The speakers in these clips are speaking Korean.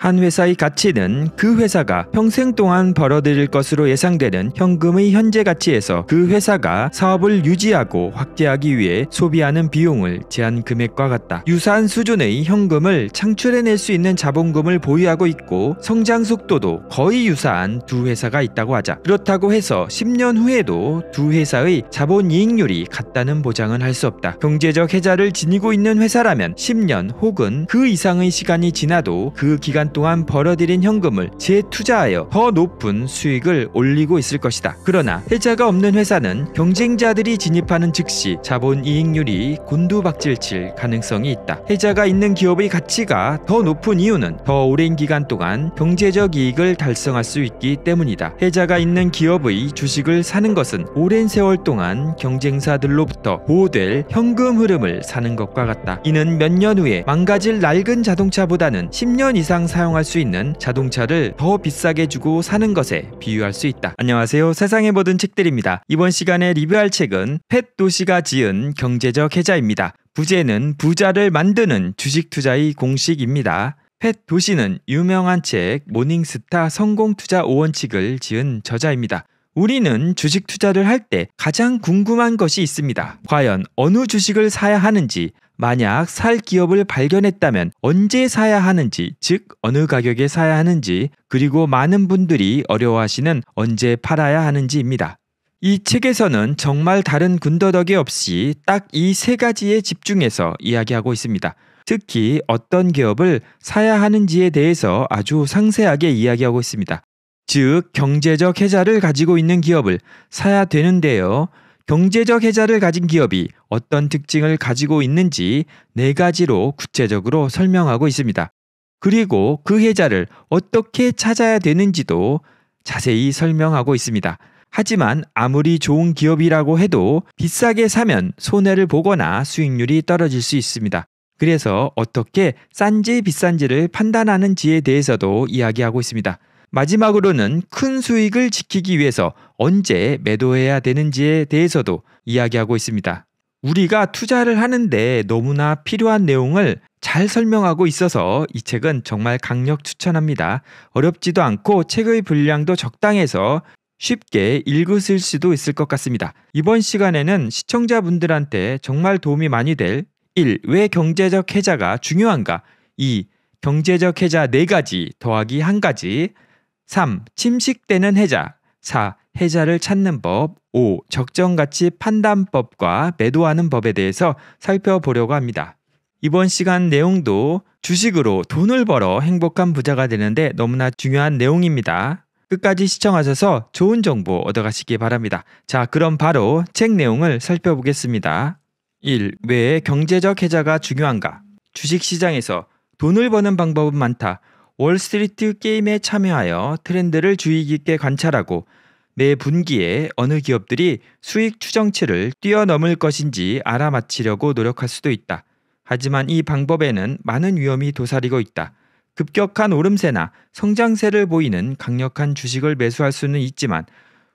한 회사의 가치는 그 회사가 평생 동안 벌어들일 것으로 예상되는 현금의 현재 가치에서 그 회사가 사업을 유지하고 확대하기 위해 소비하는 비용을 제한 금액과 같다. 유사한 수준의 현금을 창출해낼 수 있는 자본금을 보유하고 있고 성장 속도도 거의 유사한 두 회사가 있다고 하자. 그렇다고 해서 10년 후에도 두 회사의 자본 이익률이 같다는 보장은 할 수 없다. 경제적 해자를 지니고 있는 회사라면 10년 혹은 그 이상의 시간이 지나도 그 기간 기간 동안 벌어들인 현금을 재투자하여 더 높은 수익을 올리고 있을 것이다. 그러나 회자가 없는 회사는 경쟁자들이 진입하는 즉시 자본 이익률이 곤두박질칠 가능성이 있다. 회자가 있는 기업의 가치가 더 높은 이유는 더 오랜 기간 동안 경제적 이익을 달성할 수 있기 때문이다. 회자가 있는 기업의 주식을 사는 것은 오랜 세월 동안 경쟁사들로부터 보호될 현금 흐름을 사는 것과 같다. 이는 몇 년 후에 망가질 낡은 자동차보다는 10년 이상 사 사용할 수 있는 자동차를 더 비싸게 주고 사는 것에 비유할 수 있다. 안녕하세요. 세상에 모든 책들입니다. 이번 시간에 리뷰할 책은 펫 도시가 지은 경제적 해자입니다. 부재는 부자를 만드는 주식 투자의 공식입니다. 펫 도시는 유명한 책 모닝스타 성공 투자 5원칙을 지은 저자입니다. 우리는 주식 투자를 할 때 가장 궁금한 것이 있습니다. 과연 어느 주식을 사야 하는지, 만약 살 기업을 발견했다면 언제 사야 하는지, 즉 어느 가격에 사야 하는지, 그리고 많은 분들이 어려워하시는 언제 팔아야 하는지입니다. 이 책에서는 정말 다른 군더더기 없이 딱 이 세 가지에 집중해서 이야기하고 있습니다. 특히 어떤 기업을 사야 하는지에 대해서 아주 상세하게 이야기하고 있습니다. 즉, 경제적 해자를 가지고 있는 기업을 사야 되는데요. 경제적 해자를 가진 기업이 어떤 특징을 가지고 있는지 네 가지로 구체적으로 설명하고 있습니다. 그리고 그 해자를 어떻게 찾아야 되는지도 자세히 설명하고 있습니다. 하지만 아무리 좋은 기업이라고 해도 비싸게 사면 손해를 보거나 수익률이 떨어질 수 있습니다. 그래서 어떻게 싼지 비싼지를 판단하는지에 대해서도 이야기하고 있습니다. 마지막으로는 큰 수익을 지키기 위해서 언제 매도해야 되는지에 대해서도 이야기하고 있습니다. 우리가 투자를 하는데 너무나 필요한 내용을 잘 설명하고 있어서 이 책은 정말 강력 추천합니다. 어렵지도 않고 책의 분량도 적당해서 쉽게 읽으실 수도 있을 것 같습니다. 이번 시간에는 시청자분들한테 정말 도움이 많이 될 1. 왜 경제적 해자가 중요한가? 2. 경제적 해자 4가지 더하기 1가지 3. 침식되는 해자 4. 해자를 찾는 법 5. 적정가치 판단법과 매도하는 법에 대해서 살펴보려고 합니다. 이번 시간 내용도 주식으로 돈을 벌어 행복한 부자가 되는데 너무나 중요한 내용입니다. 끝까지 시청하셔서 좋은 정보 얻어가시기 바랍니다. 자, 그럼 바로 책 내용을 살펴보겠습니다. 1. 왜 경제적 해자가 중요한가? 주식 시장에서 돈을 버는 방법은 많다. 월스트리트 게임에 참여하여 트렌드를 주의 깊게 관찰하고 매 분기에 어느 기업들이 수익 추정치를 뛰어넘을 것인지 알아맞히려고 노력할 수도 있다. 하지만 이 방법에는 많은 위험이 도사리고 있다. 급격한 오름세나 성장세를 보이는 강력한 주식을 매수할 수는 있지만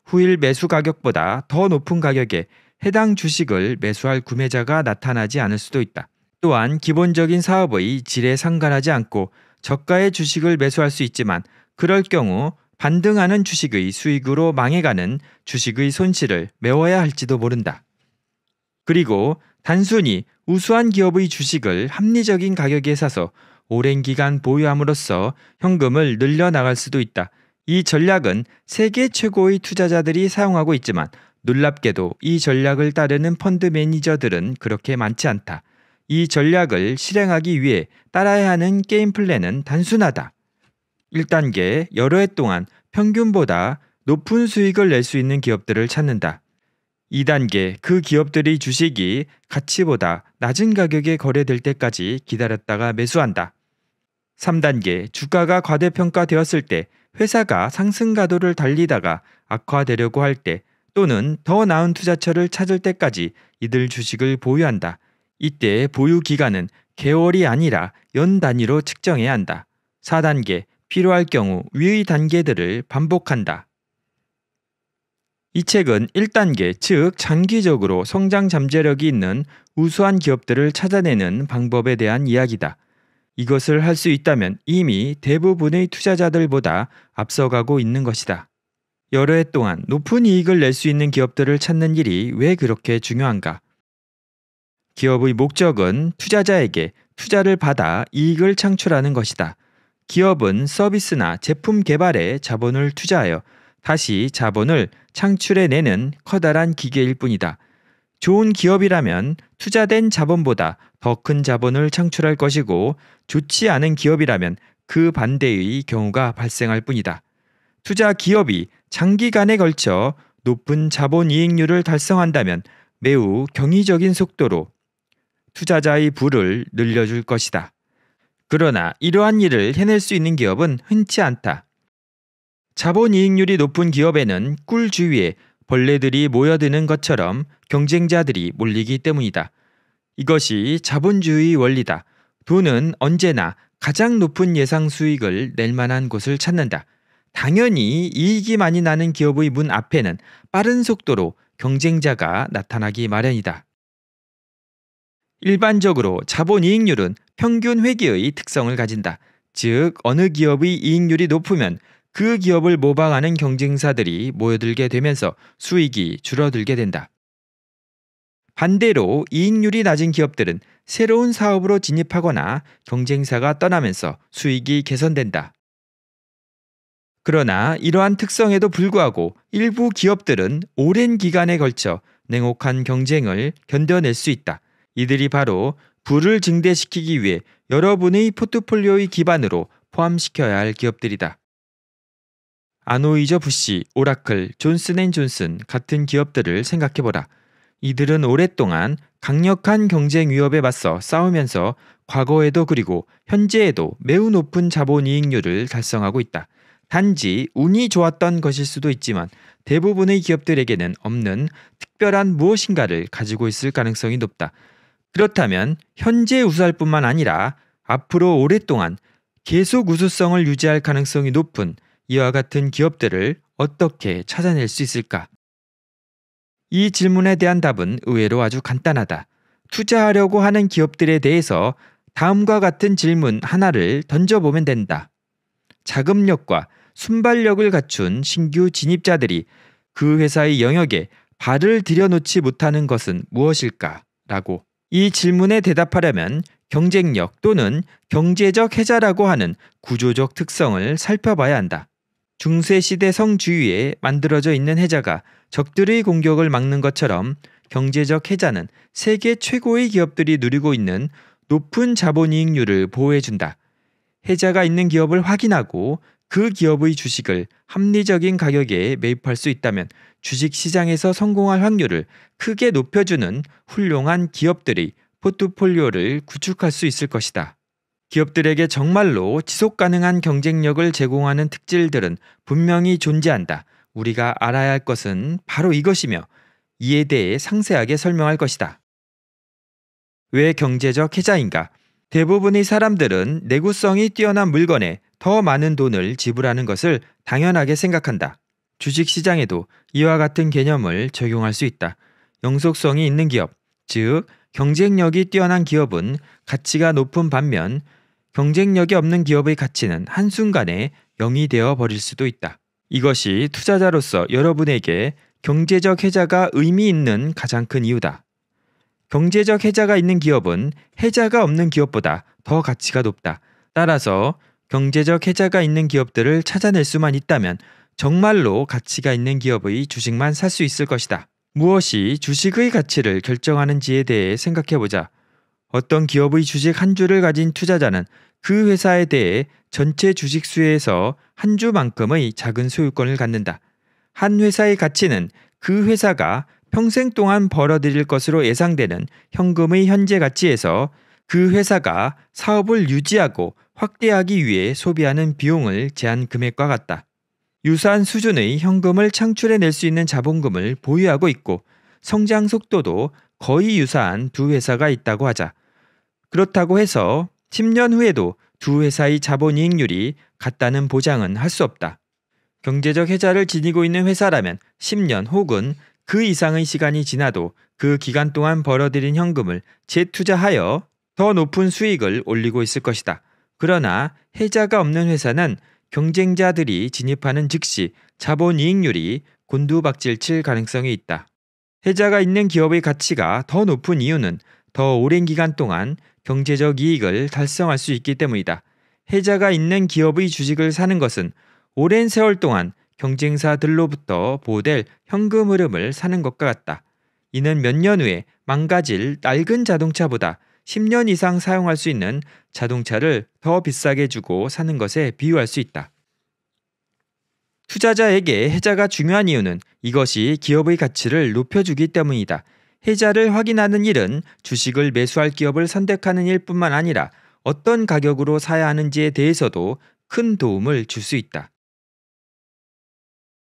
후일 매수 가격보다 더 높은 가격에 해당 주식을 매수할 구매자가 나타나지 않을 수도 있다. 또한 기본적인 사업의 질에 상관하지 않고 저가의 주식을 매수할 수 있지만 그럴 경우 반등하는 주식의 수익으로 망해가는 주식의 손실을 메워야 할지도 모른다. 그리고 단순히 우수한 기업의 주식을 합리적인 가격에 사서 오랜 기간 보유함으로써 현금을 늘려나갈 수도 있다. 이 전략은 세계 최고의 투자자들이 사용하고 있지만 놀랍게도 이 전략을 따르는 펀드 매니저들은 그렇게 많지 않다. 이 전략을 실행하기 위해 따라야 하는 게임 플랜은 단순하다. 1단계 여러 해 동안 평균보다 높은 수익을 낼 수 있는 기업들을 찾는다. 2단계 그기업들이 주식이 가치보다 낮은 가격에 거래될 때까지 기다렸다가 매수한다. 3단계 주가가 과대평가되었을 때 회사가 상승 가도를 달리다가 악화되려고 할 때 또는 더 나은 투자처를 찾을 때까지 이들 주식을 보유한다. 이때 보유 기간은 개월이 아니라 연 단위로 측정해야 한다. 4단계 필요할 경우 위의 단계들을 반복한다. 이 책은 1단계, 즉 장기적으로 성장 잠재력이 있는 우수한 기업들을 찾아내는 방법에 대한 이야기다. 이것을 할 수 있다면 이미 대부분의 투자자들보다 앞서가고 있는 것이다. 여러 해 동안 높은 이익을 낼 수 있는 기업들을 찾는 일이 왜 그렇게 중요한가? 기업의 목적은 투자자에게 투자를 받아 이익을 창출하는 것이다. 기업은 서비스나 제품 개발에 자본을 투자하여 다시 자본을 창출해내는 커다란 기계일 뿐이다. 좋은 기업이라면 투자된 자본보다 더 큰 자본을 창출할 것이고 좋지 않은 기업이라면 그 반대의 경우가 발생할 뿐이다. 투자 기업이 장기간에 걸쳐 높은 자본 이익률을 달성한다면 매우 경이적인 속도로 투자자의 부를 늘려줄 것이다. 그러나 이러한 일을 해낼 수 있는 기업은 흔치 않다. 자본이익률이 높은 기업에는 꿀 주위에 벌레들이 모여드는 것처럼 경쟁자들이 몰리기 때문이다. 이것이 자본주의 원리다. 돈은 언제나 가장 높은 예상 수익을 낼 만한 곳을 찾는다. 당연히 이익이 많이 나는 기업의 문 앞에는 빠른 속도로 경쟁자가 나타나기 마련이다. 일반적으로 자본 이익률은 평균 회계의 특성을 가진다. 즉 어느 기업의 이익률이 높으면 그 기업을 모방하는 경쟁사들이 모여들게 되면서 수익이 줄어들게 된다. 반대로 이익률이 낮은 기업들은 새로운 사업으로 진입하거나 경쟁사가 떠나면서 수익이 개선된다. 그러나 이러한 특성에도 불구하고 일부 기업들은 오랜 기간에 걸쳐 냉혹한 경쟁을 견뎌낼 수 있다. 이들이 바로 부를 증대시키기 위해 여러분의 포트폴리오의 기반으로 포함시켜야 할 기업들이다. 아노이저 부시, 오라클, 존슨앤존슨 같은 기업들을 생각해보라. 이들은 오랫동안 강력한 경쟁 위협에 맞서 싸우면서 과거에도 그리고 현재에도 매우 높은 자본이익률을 달성하고 있다. 단지 운이 좋았던 것일 수도 있지만 대부분의 기업들에게는 없는 특별한 무엇인가를 가지고 있을 가능성이 높다. 그렇다면 현재 우수할뿐만 아니라 앞으로 오랫동안 계속 우수성을 유지할 가능성이 높은 이와 같은 기업들을 어떻게 찾아낼 수 있을까? 이 질문에 대한 답은 의외로 아주 간단하다. 투자하려고 하는 기업들에 대해서 다음과 같은 질문 하나를 던져보면 된다. 자금력과 순발력을 갖춘 신규 진입자들이 그 회사의 영역에 발을 들여놓지 못하는 것은 무엇일까? 라고. 이 질문에 대답하려면 경쟁력 또는 경제적 해자라고 하는 구조적 특성을 살펴봐야 한다. 중세시대 성 주위에 만들어져 있는 해자가 적들의 공격을 막는 것처럼 경제적 해자는 세계 최고의 기업들이 누리고 있는 높은 자본이익률을 보호해준다. 해자가 있는 기업을 확인하고 그 기업의 주식을 합리적인 가격에 매입할 수 있다면 주식 시장에서 성공할 확률을 크게 높여주는 훌륭한 기업들의 포트폴리오를 구축할 수 있을 것이다. 기업들에게 정말로 지속 가능한 경쟁력을 제공하는 특질들은 분명히 존재한다. 우리가 알아야 할 것은 바로 이것이며 이에 대해 상세하게 설명할 것이다. 왜 경제적 해자인가? 대부분의 사람들은 내구성이 뛰어난 물건에 더 많은 돈을 지불하는 것을 당연하게 생각한다. 주식 시장에도 이와 같은 개념을 적용할 수 있다. 영속성이 있는 기업, 즉 경쟁력이 뛰어난 기업은 가치가 높은 반면 경쟁력이 없는 기업의 가치는 한순간에 0이 되어 버릴 수도 있다. 이것이 투자자로서 여러분에게 경제적 해자가 의미 있는 가장 큰 이유다. 경제적 해자가 있는 기업은 해자가 없는 기업보다 더 가치가 높다. 따라서 경제적 혜자가 있는 기업들을 찾아낼 수만 있다면 정말로 가치가 있는 기업의 주식만 살 수 있을 것이다. 무엇이 주식의 가치를 결정하는지에 대해 생각해보자. 어떤 기업의 주식 한 주를 가진 투자자는 그 회사에 대해 전체 주식 수에서 한 주만큼의 작은 소유권을 갖는다. 한 회사의 가치는 그 회사가 평생 동안 벌어들일 것으로 예상되는 현금의 현재 가치에서 그 회사가 사업을 유지하고 확대하기 위해 소비하는 비용을 제한 금액과 같다. 유사한 수준의 현금을 창출해낼 수 있는 자본금을 보유하고 있고 성장 속도도 거의 유사한 두 회사가 있다고 하자. 그렇다고 해서 10년 후에도 두 회사의 자본이익률이 같다는 보장은 할 수 없다. 경제적 혜자를 지니고 있는 회사라면 10년 혹은 그 이상의 시간이 지나도 그 기간 동안 벌어들인 현금을 재투자하여 더 높은 수익을 올리고 있을 것이다. 그러나 해자가 없는 회사는 경쟁자들이 진입하는 즉시 자본 이익률이 곤두박질 칠 가능성이 있다. 해자가 있는 기업의 가치가 더 높은 이유는 더 오랜 기간 동안 경제적 이익을 달성할 수 있기 때문이다. 해자가 있는 기업의 주식을 사는 것은 오랜 세월 동안 경쟁사들로부터 보호될 현금 흐름을 사는 것과 같다. 이는 몇 년 후에 망가질 낡은 자동차보다 10년 이상 사용할 수 있는 자동차를 더 비싸게 주고 사는 것에 비유할 수 있다. 투자자에게 해자가 중요한 이유는 이것이 기업의 가치를 높여주기 때문이다. 해자를 확인하는 일은 주식을 매수할 기업을 선택하는 일뿐만 아니라 어떤 가격으로 사야 하는지에 대해서도 큰 도움을 줄 수 있다.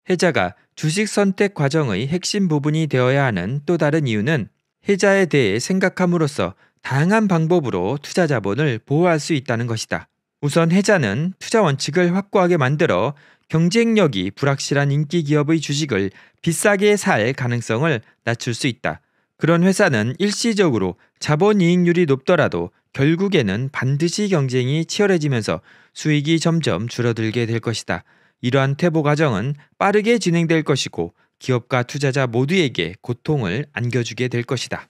해자가 주식 선택 과정의 핵심 부분이 되어야 하는 또 다른 이유는 해자에 대해 생각함으로써 다양한 방법으로 투자 자본을 보호할 수 있다는 것이다. 우선 해자는 투자 원칙을 확고하게 만들어 경쟁력이 불확실한 인기 기업의 주식을 비싸게 살 가능성을 낮출 수 있다. 그런 회사는 일시적으로 자본 이익률이 높더라도 결국에는 반드시 경쟁이 치열해지면서 수익이 점점 줄어들게 될 것이다. 이러한 퇴보 과정은 빠르게 진행될 것이고 기업과 투자자 모두에게 고통을 안겨주게 될 것이다.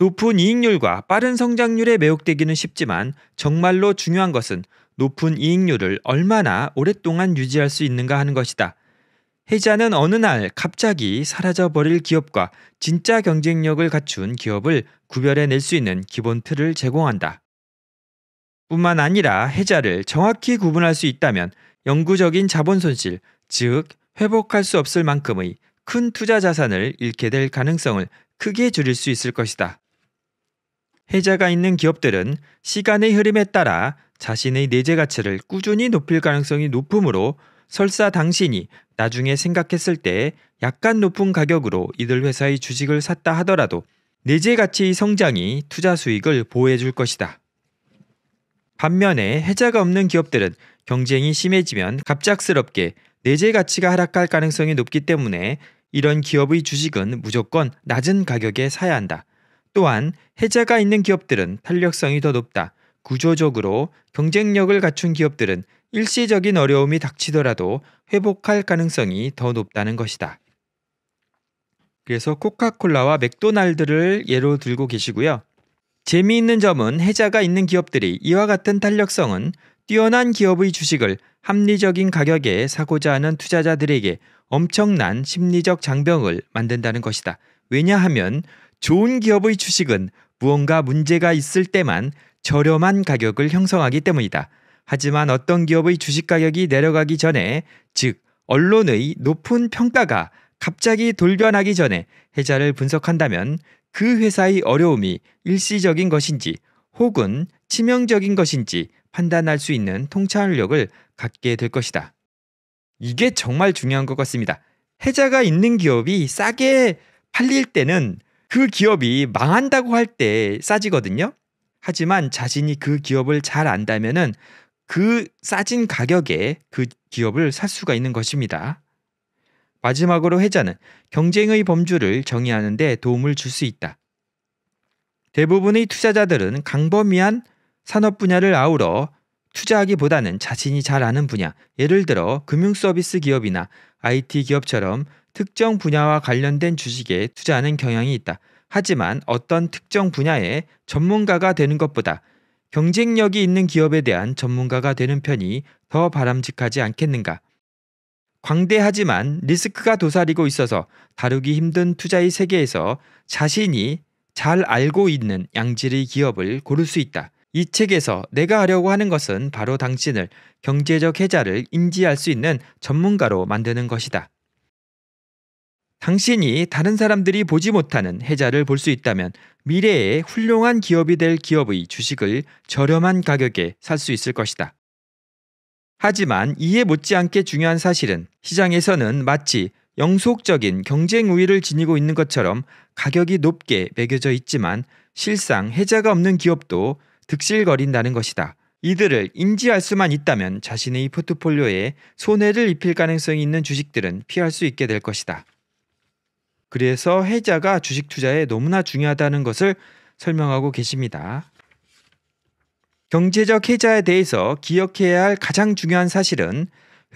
높은 이익률과 빠른 성장률에 매혹되기는 쉽지만 정말로 중요한 것은 높은 이익률을 얼마나 오랫동안 유지할 수 있는가 하는 것이다. 해자는 어느 날 갑자기 사라져버릴 기업과 진짜 경쟁력을 갖춘 기업을 구별해낼 수 있는 기본 틀을 제공한다. 뿐만 아니라 해자를 정확히 구분할 수 있다면 영구적인 자본 손실, 즉 회복할 수 없을 만큼의 큰 투자 자산을 잃게 될 가능성을 크게 줄일 수 있을 것이다. 해자가 있는 기업들은 시간의 흐름에 따라 자신의 내재 가치를 꾸준히 높일 가능성이 높으므로 설사 당신이 나중에 생각했을 때 약간 높은 가격으로 이들 회사의 주식을 샀다 하더라도 내재 가치의 성장이 투자 수익을 보호해 줄 것이다. 반면에 해자가 없는 기업들은 경쟁이 심해지면 갑작스럽게 내재 가치가 하락할 가능성이 높기 때문에 이런 기업의 주식은 무조건 낮은 가격에 사야 한다. 또한 해자가 있는 기업들은 탄력성이 더 높다. 구조적으로 경쟁력을 갖춘 기업들은 일시적인 어려움이 닥치더라도 회복할 가능성이 더 높다는 것이다. 그래서 코카콜라와 맥도날드를 예로 들고 계시고요. 재미있는 점은 해자가 있는 기업들이 이와 같은 탄력성은 뛰어난 기업의 주식을 합리적인 가격에 사고자 하는 투자자들에게 엄청난 심리적 장병을 만든다는 것이다. 왜냐하면 좋은 기업의 주식은 무언가 문제가 있을 때만 저렴한 가격을 형성하기 때문이다. 하지만 어떤 기업의 주식 가격이 내려가기 전에, 즉, 언론의 높은 평가가 갑자기 돌변하기 전에 회자를 분석한다면 그 회사의 어려움이 일시적인 것인지 혹은 치명적인 것인지 판단할 수 있는 통찰력을 갖게 될 것이다. 이게 정말 중요한 것 같습니다. 해자가 있는 기업이 싸게 팔릴 때는 그 기업이 망한다고 할 때 싸지거든요. 하지만 자신이 그 기업을 잘 안다면은 그 싸진 가격에 그 기업을 살 수가 있는 것입니다. 마지막으로 회자는 경쟁의 범주를 정의하는데 도움을 줄 수 있다. 대부분의 투자자들은 강범위한 산업 분야를 아우러 투자하기보다는 자신이 잘 아는 분야, 예를 들어 금융 서비스 기업이나 IT 기업처럼 특정 분야와 관련된 주식에 투자하는 경향이 있다. 하지만 어떤 특정 분야의 전문가가 되는 것보다 경쟁력이 있는 기업에 대한 전문가가 되는 편이 더 바람직하지 않겠는가? 광대하지만 리스크가 도사리고 있어서 다루기 힘든 투자의 세계에서 자신이 잘 알고 있는 양질의 기업을 고를 수 있다. 이 책에서 내가 하려고 하는 것은 바로 당신을 경제적 해자를 인지할 수 있는 전문가로 만드는 것이다. 당신이 다른 사람들이 보지 못하는 해자를 볼 수 있다면 미래에 훌륭한 기업이 될 기업의 주식을 저렴한 가격에 살 수 있을 것이다. 하지만 이에 못지않게 중요한 사실은 시장에서는 마치 영속적인 경쟁 우위를 지니고 있는 것처럼 가격이 높게 매겨져 있지만 실상 해자가 없는 기업도 득실거린다는 것이다. 이들을 인지할 수만 있다면 자신의 포트폴리오에 손해를 입힐 가능성이 있는 주식들은 피할 수 있게 될 것이다. 그래서 해자가 주식 투자에 너무나 중요하다는 것을 설명하고 계십니다. 경제적 해자에 대해서 기억해야 할 가장 중요한 사실은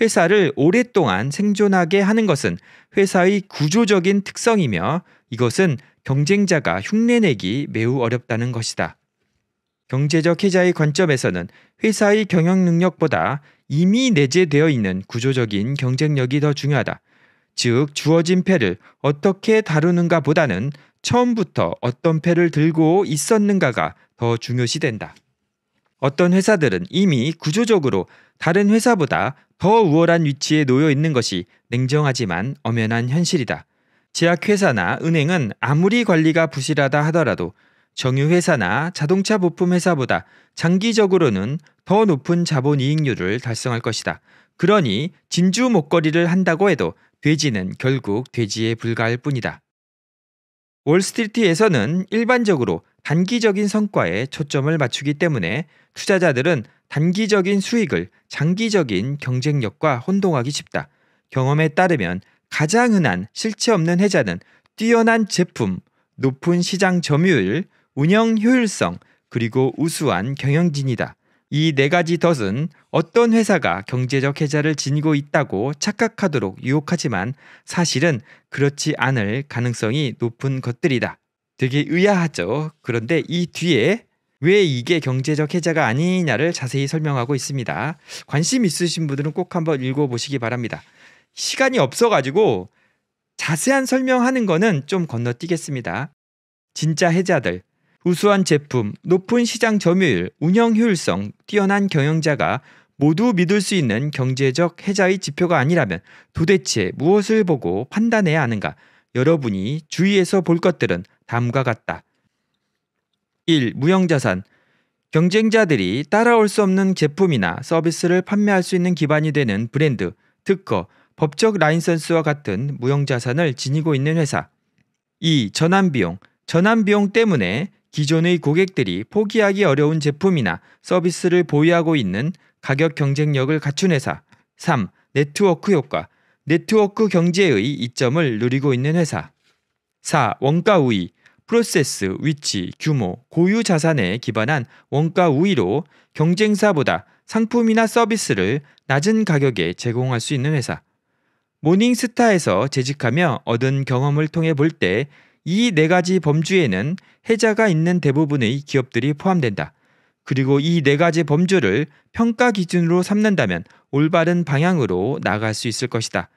회사를 오랫동안 생존하게 하는 것은 회사의 구조적인 특성이며 이것은 경쟁자가 흉내내기 매우 어렵다는 것이다. 경제적 해자의 관점에서는 회사의 경영 능력보다 이미 내재되어 있는 구조적인 경쟁력이 더 중요하다. 즉 주어진 패를 어떻게 다루는가 보다는 처음부터 어떤 패를 들고 있었는가가 더 중요시된다. 어떤 회사들은 이미 구조적으로 다른 회사보다 더 우월한 위치에 놓여 있는 것이 냉정하지만 엄연한 현실이다. 제약회사나 은행은 아무리 관리가 부실하다 하더라도 정유회사나 자동차 부품회사보다 장기적으로는 더 높은 자본이익률을 달성할 것이다. 그러니 진주 목걸이를 한다고 해도 돼지는 결국 돼지에 불과할 뿐이다. 월스트리트에서는 일반적으로 단기적인 성과에 초점을 맞추기 때문에 투자자들은 단기적인 수익을 장기적인 경쟁력과 혼동하기 쉽다. 경험에 따르면 가장 흔한 실체 없는 해자는 뛰어난 제품, 높은 시장 점유율, 운영 효율성, 그리고 우수한 경영진이다. 이네 가지 덫은 어떤 회사가 경제적 해자를 지니고 있다고 착각하도록 유혹하지만 사실은 그렇지 않을 가능성이 높은 것들이다. 되게 의아하죠. 그런데 이 뒤에 왜 이게 경제적 해자가 아니냐를 자세히 설명하고 있습니다. 관심 있으신 분들은 꼭 한번 읽어보시기 바랍니다. 시간이 없어가지고 자세한 설명하는 거는 좀 건너뛰겠습니다. 진짜 해자들, 우수한 제품, 높은 시장 점유율, 운영 효율성, 뛰어난 경영자가 모두 믿을 수 있는 경제적 해자의 지표가 아니라면 도대체 무엇을 보고 판단해야 하는가? 여러분이 주위에서 볼 것들은 다음과 같다. 1. 무형자산. 경쟁자들이 따라올 수 없는 제품이나 서비스를 판매할 수 있는 기반이 되는 브랜드, 특허, 법적 라인선스와 같은 무형자산을 지니고 있는 회사. 2. 전환비용. 전환비용 때문에 기존의 고객들이 포기하기 어려운 제품이나 서비스를 보유하고 있는 가격 경쟁력을 갖춘 회사. 3. 네트워크 효과. 네트워크 경제의 이점을 누리고 있는 회사. 4. 원가 우위. 프로세스, 위치, 규모, 고유 자산에 기반한 원가 우위로 경쟁사보다 상품이나 서비스를 낮은 가격에 제공할 수 있는 회사. 모닝스타에서 재직하며 얻은 경험을 통해 볼때 이네 가지 범주에는 해자가 있는 대부분의 기업들이 포함된다. 그리고 이 네 가지 범주를 평가 기준으로 삼는다면 올바른 방향으로 나갈 수 있을 것이다.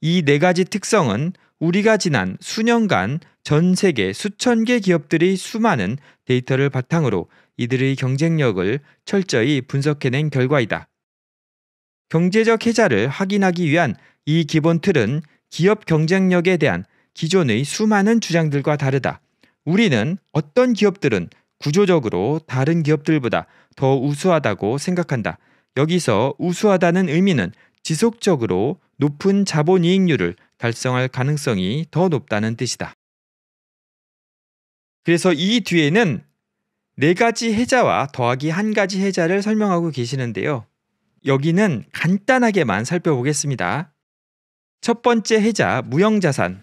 이 네 가지 특성은 우리가 지난 수년간 전 세계 수천 개 기업들의 수많은 데이터를 바탕으로 이들의 경쟁력을 철저히 분석해낸 결과이다. 경제적 해자를 확인하기 위한 이 기본 틀은 기업 경쟁력에 대한 기존의 수많은 주장들과 다르다. 우리는 어떤 기업들은 구조적으로 다른 기업들보다 더 우수하다고 생각한다. 여기서 우수하다는 의미는 지속적으로 높은 자본 이익률을 달성할 가능성이 더 높다는 뜻이다. 그래서 이 뒤에는 네 가지 해자와 더하기 한 가지 해자를 설명하고 계시는데요. 여기는 간단하게만 살펴보겠습니다. 첫 번째 해자 무형자산.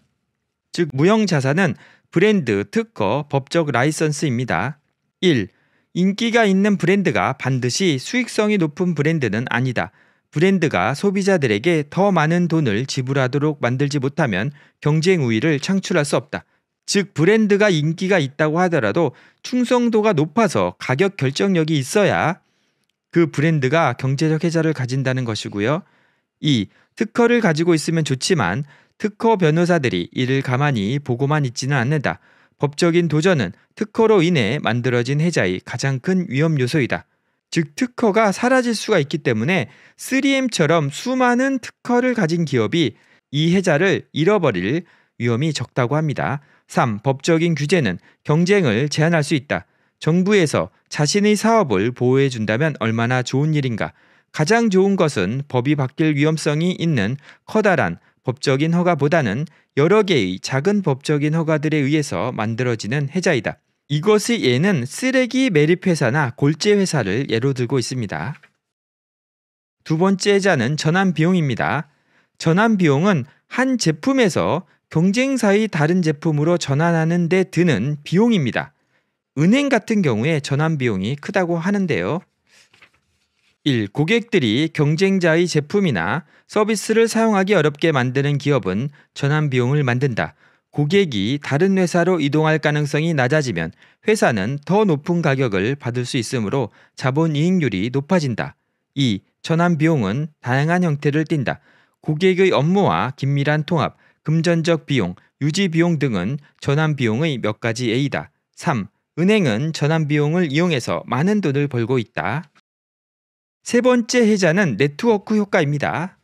즉 무형 자산은 브랜드, 특허, 법적 라이선스입니다. 1. 인기가 있는 브랜드가 반드시 수익성이 높은 브랜드는 아니다. 브랜드가 소비자들에게 더 많은 돈을 지불하도록 만들지 못하면 경쟁 우위를 창출할 수 없다. 즉 브랜드가 인기가 있다고 하더라도 충성도가 높아서 가격 결정력이 있어야 그 브랜드가 경제적 혜자를 가진다는 것이고요. 2. 특허를 가지고 있으면 좋지만 특허 변호사들이 이를 가만히 보고만 있지는 않는다. 법적인 도전은 특허로 인해 만들어진 해자의 가장 큰 위험 요소이다. 즉 특허가 사라질 수가 있기 때문에 3M처럼 수많은 특허를 가진 기업이 이 해자를 잃어버릴 위험이 적다고 합니다. 3. 법적인 규제는 경쟁을 제한할 수 있다. 정부에서 자신의 사업을 보호해 준다면 얼마나 좋은 일인가. 가장 좋은 것은 법이 바뀔 위험성이 있는 커다란 법적인 허가보다는 여러 개의 작은 법적인 허가들에 의해서 만들어지는 해자이다. 이것의 예는 쓰레기 매립회사나 골재회사를 예로 들고 있습니다. 두 번째 해자는 전환비용입니다. 전환비용은 한 제품에서 경쟁사의 다른 제품으로 전환하는 데 드는 비용입니다. 은행 같은 경우에 전환비용이 크다고 하는데요. 1. 고객들이 경쟁자의 제품이나 서비스를 사용하기 어렵게 만드는 기업은 전환 비용을 만든다. 고객이 다른 회사로 이동할 가능성이 낮아지면 회사는 더 높은 가격을 받을 수 있으므로 자본 이익률이 높아진다. 2. 전환 비용은 다양한 형태를 띈다. 고객의 업무와 긴밀한 통합, 금전적 비용, 유지 비용 등은 전환 비용의 몇 가지 A다. 3. 은행은 전환 비용을 이용해서 많은 돈을 벌고 있다. 세 번째 해자는 네트워크 효과입니다.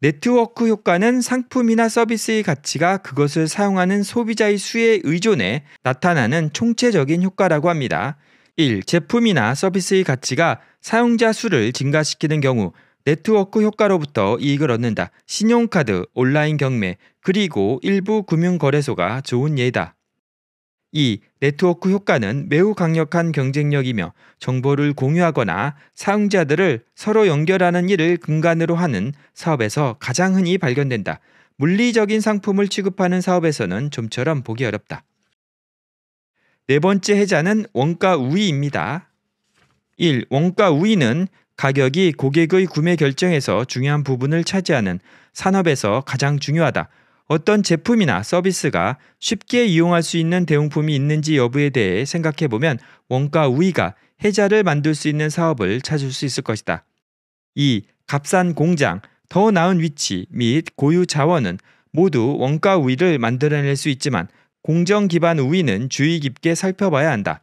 네트워크 효과는 상품이나 서비스의 가치가 그것을 사용하는 소비자의 수에 의존해 나타나는 총체적인 효과라고 합니다. 1. 제품이나 서비스의 가치가 사용자 수를 증가시키는 경우 네트워크 효과로부터 이익을 얻는다. 신용카드, 온라인 경매, 그리고 일부 금융거래소가 좋은 예다. 이 네트워크 효과는 매우 강력한 경쟁력이며 정보를 공유하거나 사용자들을 서로 연결하는 일을 근간으로 하는 사업에서 가장 흔히 발견된다. 물리적인 상품을 취급하는 사업에서는 좀처럼 보기 어렵다. 네 번째 해자는 원가 우위입니다. 1. 원가 우위는 가격이 고객의 구매 결정에서 중요한 부분을 차지하는 산업에서 가장 중요하다. 어떤 제품이나 서비스가 쉽게 이용할 수 있는 대용품이 있는지 여부에 대해 생각해 보면 원가 우위가 해자를 만들 수 있는 사업을 찾을 수 있을 것이다. 이 값싼 공장, 더 나은 위치 및 고유 자원은 모두 원가 우위를 만들어낼 수 있지만 공정 기반 우위는 주의 깊게 살펴봐야 한다.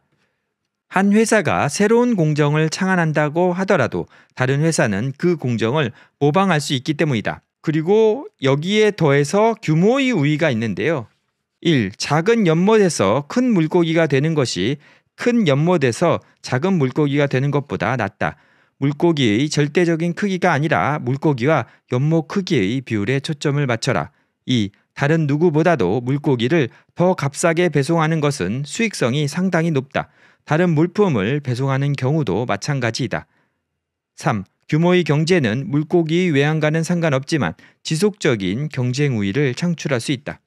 한 회사가 새로운 공정을 창안한다고 하더라도 다른 회사는 그 공정을 모방할 수 있기 때문이다. 그리고 여기에 더해서 규모의 우위가 있는데요. 1. 작은 연못에서 큰 물고기가 되는 것이 큰 연못에서 작은 물고기가 되는 것보다 낫다. 물고기의 절대적인 크기가 아니라 물고기와 연못 크기의 비율에 초점을 맞춰라. 2. 다른 누구보다도 물고기를 더 값싸게 배송하는 것은 수익성이 상당히 높다. 다른 물품을 배송하는 경우도 마찬가지이다. 3. 규모의 경제는 물고기 외양과는 상관없지만 지속적인 경쟁 우위를 창출할 수 있다.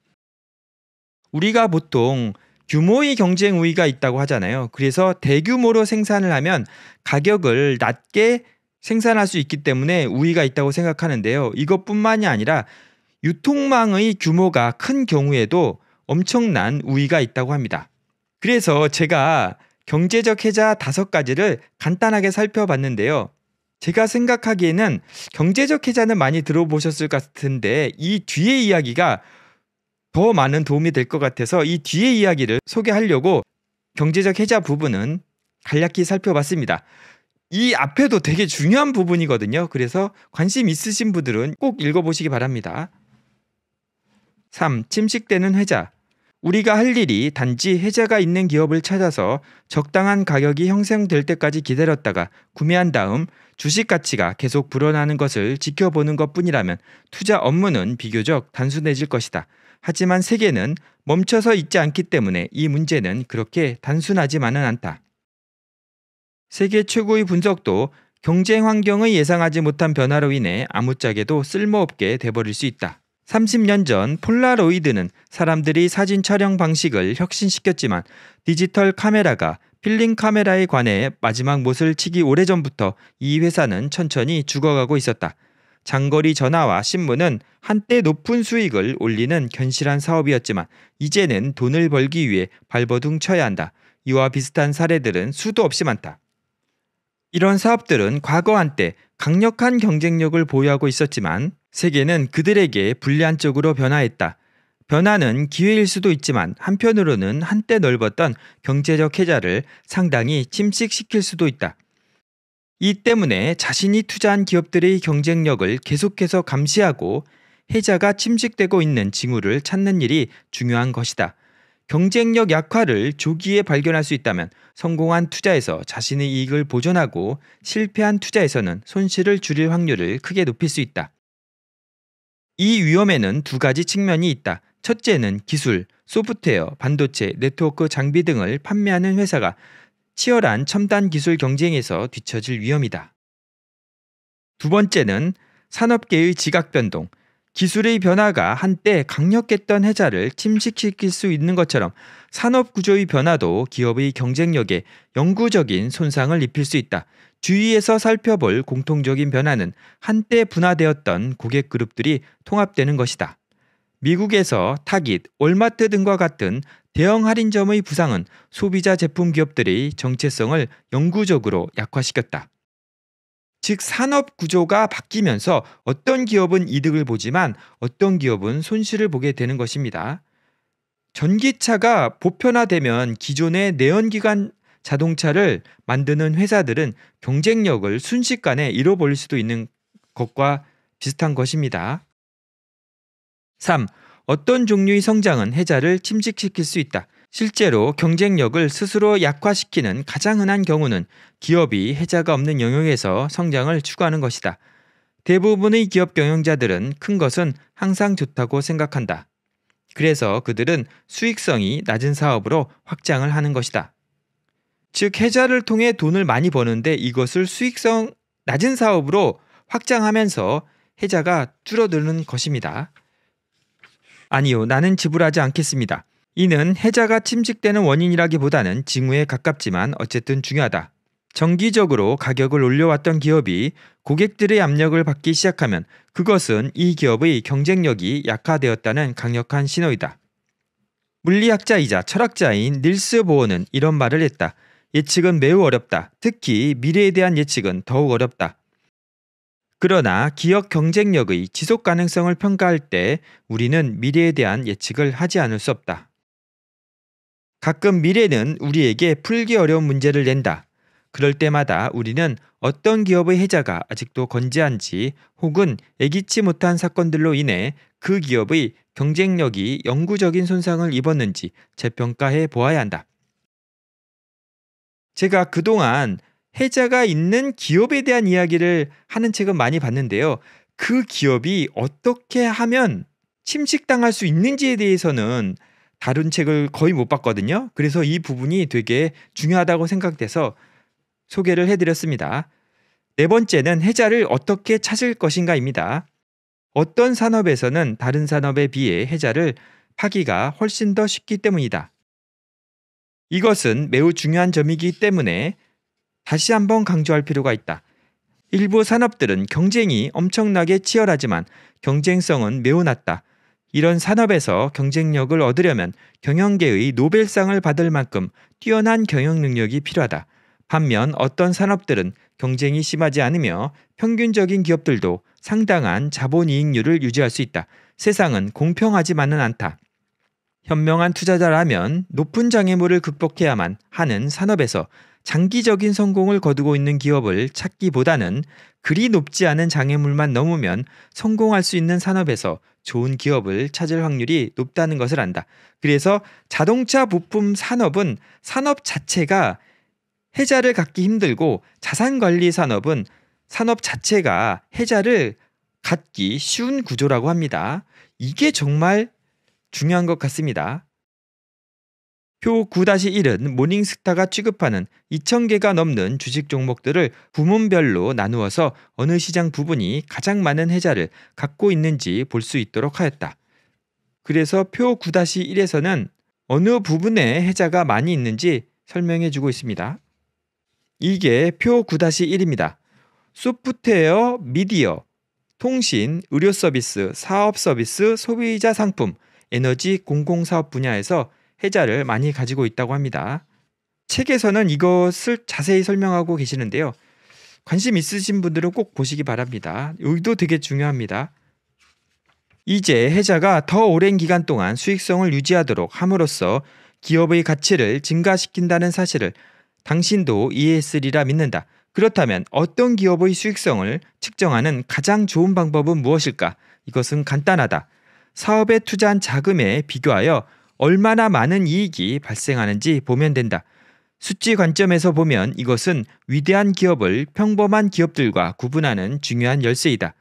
우리가 보통 규모의 경쟁 우위가 있다고 하잖아요. 그래서 대규모로 생산을 하면 가격을 낮게 생산할 수 있기 때문에 우위가 있다고 생각하는데요. 이것뿐만이 아니라 유통망의 규모가 큰 경우에도 엄청난 우위가 있다고 합니다. 그래서 제가 경제적 해자 다섯 가지를 간단하게 살펴봤는데요. 제가 생각하기에는 경제적 해자는 많이 들어보셨을 것 같은데 이 뒤에 이야기가 더 많은 도움이 될 것 같아서 이 뒤에 이야기를 소개하려고 경제적 해자 부분은 간략히 살펴봤습니다. 이 앞에도 되게 중요한 부분이거든요. 그래서 관심 있으신 분들은 꼭 읽어보시기 바랍니다. 3. 침식되는 회자 우리가 할 일이 단지 해재가 있는 기업을 찾아서 적당한 가격이 형성될 때까지 기다렸다가 구매한 다음 주식 가치가 계속 불어나는 것을 지켜보는 것 뿐이라면 투자 업무는 비교적 단순해질 것이다. 하지만 세계는 멈춰서 있지 않기 때문에 이 문제는 그렇게 단순하지만은 않다. 세계 최고의 분석도 경쟁 환경의 예상하지 못한 변화로 인해 아무짝에도 쓸모없게 돼버릴 수 있다. 30년 전 폴라로이드는 사람들이 사진 촬영 방식을 혁신시켰지만 디지털 카메라가 필름 카메라에 관해 마지막 못을 치기 오래전부터 이 회사는 천천히 죽어가고 있었다. 장거리 전화와 신문은 한때 높은 수익을 올리는 견실한 사업이었지만 이제는 돈을 벌기 위해 발버둥 쳐야 한다. 이와 비슷한 사례들은 수도 없이 많다. 이런 사업들은 과거 한때 강력한 경쟁력을 보유하고 있었지만 세계는 그들에게 불리한쪽으로 변화했다. 변화는 기회일 수도 있지만 한편으로는 한때 넓었던 경제적 해자를 상당히 침식시킬 수도 있다. 이 때문에 자신이 투자한 기업들의 경쟁력을 계속해서 감시하고 해자가 침식되고 있는 징후를 찾는 일이 중요한 것이다. 경쟁력 약화를 조기에 발견할 수 있다면 성공한 투자에서 자신의 이익을 보존하고 실패한 투자에서는 손실을 줄일 확률을 크게 높일 수 있다. 이 위험에는 두 가지 측면이 있다. 첫째는 기술, 소프트웨어, 반도체, 네트워크 장비 등을 판매하는 회사가 치열한 첨단 기술 경쟁에서 뒤처질 위험이다. 두 번째는 산업계의 지각 변동, 기술의 변화가 한때 강력했던 회자를 침식시킬 수 있는 것처럼 산업 구조의 변화도 기업의 경쟁력에 영구적인 손상을 입힐 수 있다. 주위에서 살펴볼 공통적인 변화는 한때 분화되었던 고객 그룹들이 통합되는 것이다. 미국에서 타깃, 올마트 등과 같은 대형 할인점의 부상은 소비자 제품 기업들의 정체성을 영구적으로 약화시켰다. 즉 산업 구조가 바뀌면서 어떤 기업은 이득을 보지만 어떤 기업은 손실을 보게 되는 것입니다. 전기차가 보편화되면 기존의 내연기관 자동차를 만드는 회사들은 경쟁력을 순식간에 잃어버릴 수도 있는 것과 비슷한 것입니다. 3. 어떤 종류의 성장은 해자를 침식시킬 수 있다. 실제로 경쟁력을 스스로 약화시키는 가장 흔한 경우는 기업이 해자가 없는 영역에서 성장을 추구하는 것이다. 대부분의 기업 경영자들은 큰 것은 항상 좋다고 생각한다. 그래서 그들은 수익성이 낮은 사업으로 확장을 하는 것이다. 즉 해자를 통해 돈을 많이 버는데 이것을 수익성 낮은 사업으로 확장하면서 해자가 줄어드는 것입니다. 아니요, 나는 지불하지 않겠습니다. 이는 해자가 침식되는 원인이라기보다는 징후에 가깝지만 어쨌든 중요하다. 정기적으로 가격을 올려왔던 기업이 고객들의 압력을 받기 시작하면 그것은 이 기업의 경쟁력이 약화되었다는 강력한 신호이다. 물리학자이자 철학자인 닐스 보어는 이런 말을 했다. 예측은 매우 어렵다. 특히 미래에 대한 예측은 더욱 어렵다. 그러나 기업 경쟁력의 지속 가능성을 평가할 때 우리는 미래에 대한 예측을 하지 않을 수 없다. 가끔 미래는 우리에게 풀기 어려운 문제를 낸다. 그럴 때마다 우리는 어떤 기업의 해자가 아직도 건재한지 혹은 애기치 못한 사건들로 인해 그 기업의 경쟁력이 영구적인 손상을 입었는지 재평가해 보아야 한다. 제가 그동안 해자가 있는 기업에 대한 이야기를 하는 책은 많이 봤는데요. 그 기업이 어떻게 하면 침식당할 수 있는지에 대해서는 다른 책을 거의 못 봤거든요. 그래서 이 부분이 되게 중요하다고 생각돼서 소개를 해드렸습니다. 네 번째는 해자를 어떻게 찾을 것인가입니다. 어떤 산업에서는 다른 산업에 비해 해자를 파기가 훨씬 더 쉽기 때문이다. 이것은 매우 중요한 점이기 때문에 다시 한번 강조할 필요가 있다. 일부 산업들은 경쟁이 엄청나게 치열하지만 경쟁성은 매우 낮다. 이런 산업에서 경쟁력을 얻으려면 경영계의 노벨상을 받을 만큼 뛰어난 경영 능력이 필요하다. 반면 어떤 산업들은 경쟁이 심하지 않으며 평균적인 기업들도 상당한 자본이익률을 유지할 수 있다. 세상은 공평하지만은 않다. 현명한 투자자라면 높은 장애물을 극복해야만 하는 산업에서 장기적인 성공을 거두고 있는 기업을 찾기보다는 그리 높지 않은 장애물만 넘으면 성공할 수 있는 산업에서 좋은 기업을 찾을 확률이 높다는 것을 안다. 그래서 자동차 부품 산업은 산업 자체가 해자를 갖기 힘들고 자산 관리 산업은 산업 자체가 해자를 갖기 쉬운 구조라고 합니다. 이게 정말 중요한 것 같습니다. 표 9-1은 모닝스타가 취급하는 2,000개가 넘는 주식 종목들을 부문별로 나누어서 어느 시장 부분이 가장 많은 해자를 갖고 있는지 볼 수 있도록 하였다. 그래서 표 9-1에서는 어느 부분에 해자가 많이 있는지 설명해 주고 있습니다. 이게 표 9-1입니다. 소프트웨어, 미디어, 통신, 의료 서비스, 사업 서비스, 소비자 상품, 에너지 공공사업 분야에서 해자를 많이 가지고 있다고 합니다. 책에서는 이것을 자세히 설명하고 계시는데요. 관심 있으신 분들은 꼭 보시기 바랍니다. 여기도 되게 중요합니다. 이제 해자가 더 오랜 기간 동안 수익성을 유지하도록 함으로써 기업의 가치를 증가시킨다는 사실을 당신도 이해했으리라 믿는다. 그렇다면 어떤 기업의 수익성을 측정하는 가장 좋은 방법은 무엇일까? 이것은 간단하다. 사업에 투자한 자금에 비교하여 얼마나 많은 이익이 발생하는지 보면 된다. 수치 관점에서 보면 이것은 위대한 기업을 평범한 기업들과 구분하는 중요한 열쇠이다.